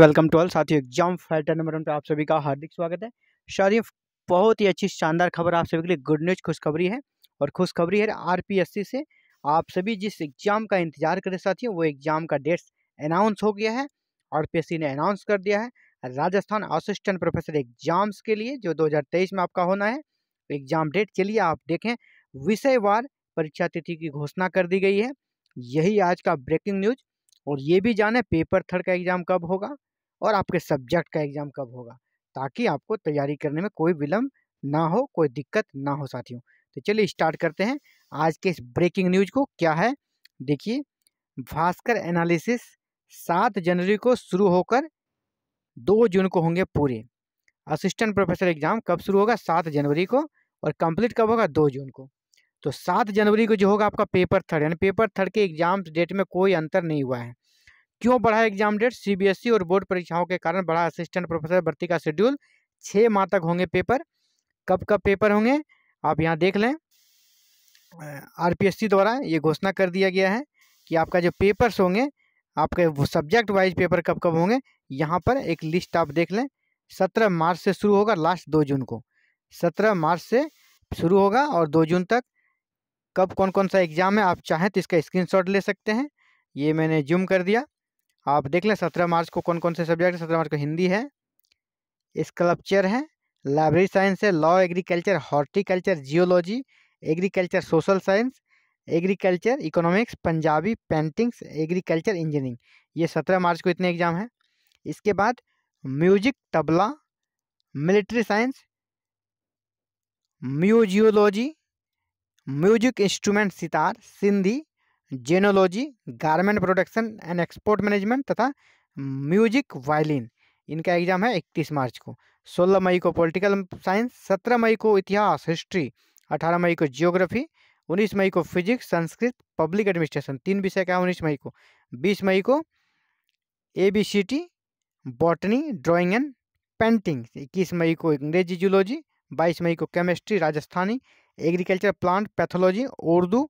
welcome to all साथियों exam fighter number one पे आप सभी का हार्दिक स्वागत है शारीफ बहुत ही अच्छी शानदार खबर आप सभी के लिए गुड न्यूज खुशखबरी है और खुशखबरी है आरपीएससी से आप सभी जिस एग्जाम का इंतजार कर रहे साथियों वो एग्जाम का डेट्स अनाउंस हो गया है आरपीएससी ने अनाउंस कर दिया है राजस्थान असिस्टेंट प्रोफेसर एग्जाम्स के लिए जो दो में आपका होना है एग्जाम डेट चलिए आप देखें विषयवार परीक्षा तिथि की घोषणा कर दी गई है यही आज का ब्रेकिंग न्यूज़ और ये भी जाने पेपर थर्ड का एग्ज़ाम कब होगा और आपके सब्जेक्ट का एग्ज़ाम कब होगा ताकि आपको तैयारी करने में कोई विलम्ब ना हो कोई दिक्कत ना हो साथियों तो चलिए स्टार्ट करते हैं आज के इस ब्रेकिंग न्यूज को क्या है देखिए भास्कर एनालिसिस सात जनवरी को शुरू होकर दो जून को होंगे पूरे असिस्टेंट प्रोफेसर एग्जाम कब शुरू होगा सात जनवरी को और कंप्लीट कब होगा दो जून को तो सात जनवरी को जो होगा आपका पेपर थर्ड यानी पेपर थर्ड के एग्जाम डेट में कोई अंतर नहीं हुआ है क्यों बढ़ा एग्जाम डेट सीबीएसई और बोर्ड परीक्षाओं के कारण बढ़ा असिस्टेंट प्रोफेसर भर्ती का शेड्यूल छः माह तक होंगे पेपर कब कब पेपर होंगे आप यहाँ देख लें आर द्वारा ये घोषणा कर दिया गया है कि आपका जो पेपर्स होंगे आपके वो सब्जेक्ट वाइज पेपर कब कब होंगे यहाँ पर एक लिस्ट आप देख लें सत्रह मार्च से शुरू होगा लास्ट दो जून को सत्रह मार्च से शुरू होगा और दो जून तक कब कौन कौन सा एग्ज़ाम है आप चाहें तो इसका स्क्रीनशॉट ले सकते हैं ये मैंने जूम कर दिया आप देख लें सत्रह मार्च को कौन कौन से सब्जेक्ट है सत्रह मार्च को हिंदी है स्कल्पचर है लाइब्रेरी साइंस है law agriculture horticulture geology agriculture social science agriculture economics Punjabi paintings agriculture engineering ये सत्रह मार्च को इतने एग्ज़ाम हैं इसके बाद music tabla military science museology music instrument sitar Sindhi gemmology garment production and export management तथा म्यूजिक वायलिन इनका एग्जाम है इकतीस मार्च को सोलह मई को पॉलिटिकल साइंस सत्रह मई को इतिहास हिस्ट्री अठारह मई को जियोग्राफी उन्नीस मई को फिजिक्स संस्कृत पब्लिक एडमिनिस्ट्रेशन तीन विषय का है उन्नीस मई को बीस मई को A B C T botany drawing and painting इक्कीस मई को अंग्रेजी जूलॉजी बाईस मई को chemistry Rajasthani agriculture plant pathology Urdu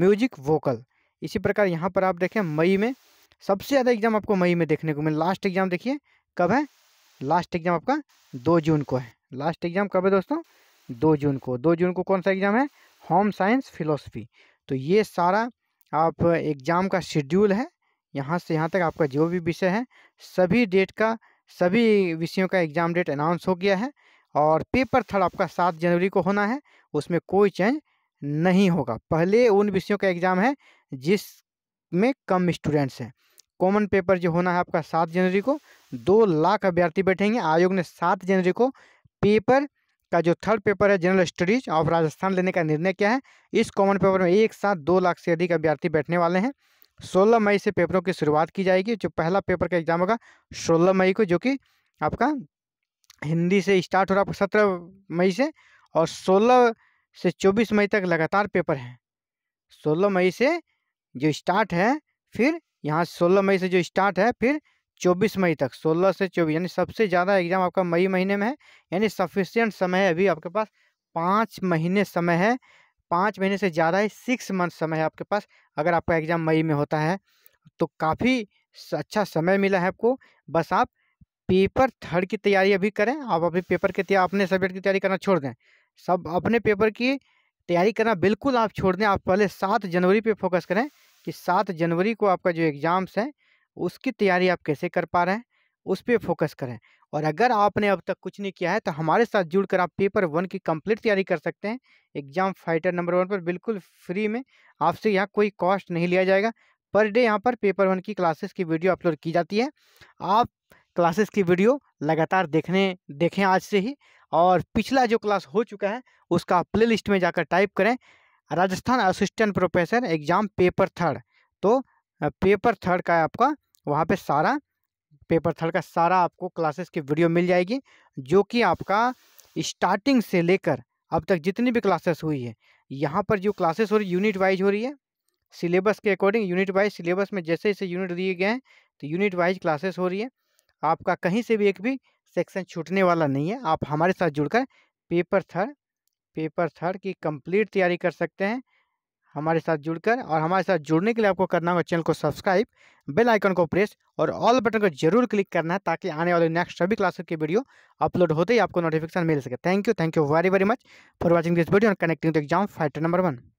music vocal इसी प्रकार यहाँ पर आप देखें मई में सबसे ज़्यादा एग्जाम आपको मई में देखने को मिले लास्ट एग्जाम देखिए कब है लास्ट एग्जाम आपका दो जून को है लास्ट एग्जाम कब है दोस्तों दो जून को दो जून को कौन सा एग्जाम है होम साइंस फिलोसफी तो ये सारा आप एग्ज़ाम का शेड्यूल है यहाँ से यहाँ तक आपका जो भी विषय है सभी डेट का सभी विषयों का एग्ज़ाम डेट अनाउंस हो गया है और पेपर थर्ड आपका सात जनवरी को होना है उसमें कोई चेंज नहीं होगा पहले उन विषयों का एग्ज़ाम है जिस में कम स्टूडेंट्स हैं कॉमन पेपर जो होना है आपका सात जनवरी को दो लाख अभ्यर्थी बैठेंगे आयोग ने सात जनवरी को पेपर का जो थर्ड पेपर है जनरल स्टडीज ऑफ राजस्थान लेने का निर्णय किया है इस कॉमन पेपर में एक साथ दो लाख से अधिक अभ्यर्थी बैठने वाले हैं सोलह मई से पेपरों की शुरुआत की जाएगी जो पहला पेपर का एग्जाम होगा सोलह मई को जो कि आपका हिंदी से स्टार्ट हो रहा है सत्रह मई से और सोलह से चौबीस मई तक लगातार पेपर हैं सोलह मई से जो स्टार्ट है फिर यहाँ सोलह मई से जो स्टार्ट है फिर चौबीस मई तक सोलह से चौबीस यानी सबसे ज़्यादा एग्जाम आपका मई महीने में है यानी सफिशियंट समय है अभी आपके पास पाँच महीने समय है पाँच महीने से ज़्यादा ही सिक्स मंथ समय है आपके पास अगर आपका एग्ज़ाम मई में होता है तो काफ़ी अच्छा समय मिला है आपको बस आप पेपर थर्ड की तैयारी अभी करें आप अभी पेपर की तैयारी अपने सब्जेक्ट की तैयारी करना छोड़ दें सब अपने पेपर की तैयारी करना बिल्कुल आप छोड़ दें आप पहले सात जनवरी पे फोकस करें कि सात जनवरी को आपका जो एग्ज़ाम्स हैं उसकी तैयारी आप कैसे कर पा रहे हैं उस पर फोकस करें और अगर आपने अब तक कुछ नहीं किया है तो हमारे साथ जुड़कर आप पेपर वन की कंप्लीट तैयारी कर सकते हैं एग्जाम फाइटर नंबर वन पर बिल्कुल फ्री में आपसे यहाँ कोई कॉस्ट नहीं लिया जाएगा पर डे यहाँ पर पेपर वन की क्लासेस की वीडियो अपलोड की जाती है आप क्लासेस की वीडियो लगातार देखने देखें आज से ही और पिछला जो क्लास हो चुका है उसका प्ले लिस्ट में जाकर टाइप करें Rajasthan assistant professor exam paper third तो पेपर थर्ड का आपका वहाँ पे सारा पेपर थर्ड का सारा आपको क्लासेस की वीडियो मिल जाएगी जो कि आपका स्टार्टिंग से लेकर अब तक जितनी भी क्लासेस हुई है यहाँ पर जो क्लासेस हो रही यूनिट वाइज हो रही है सिलेबस के अकॉर्डिंग यूनिट वाइज सिलेबस में जैसे जैसे यूनिट दिए गए हैं तो यूनिट वाइज क्लासेस हो रही है आपका कहीं से भी एक भी सेक्शन छूटने वाला नहीं है आप हमारे साथ जुड़कर पेपर थर्ड पेपर थर्ड की कंप्लीट तैयारी कर सकते हैं हमारे साथ जुड़कर और हमारे साथ जुड़ने के लिए आपको करना होगा चैनल को सब्सक्राइब बेल आइकन को प्रेस और ऑल बटन को जरूर क्लिक करना है ताकि आने वाले नेक्स्ट सभी क्लासेस के वीडियो अपलोड होते ही आपको नोटिफिकेशन मिल सके thank you thank you very very much for watching this video and connecting to exam fighter number one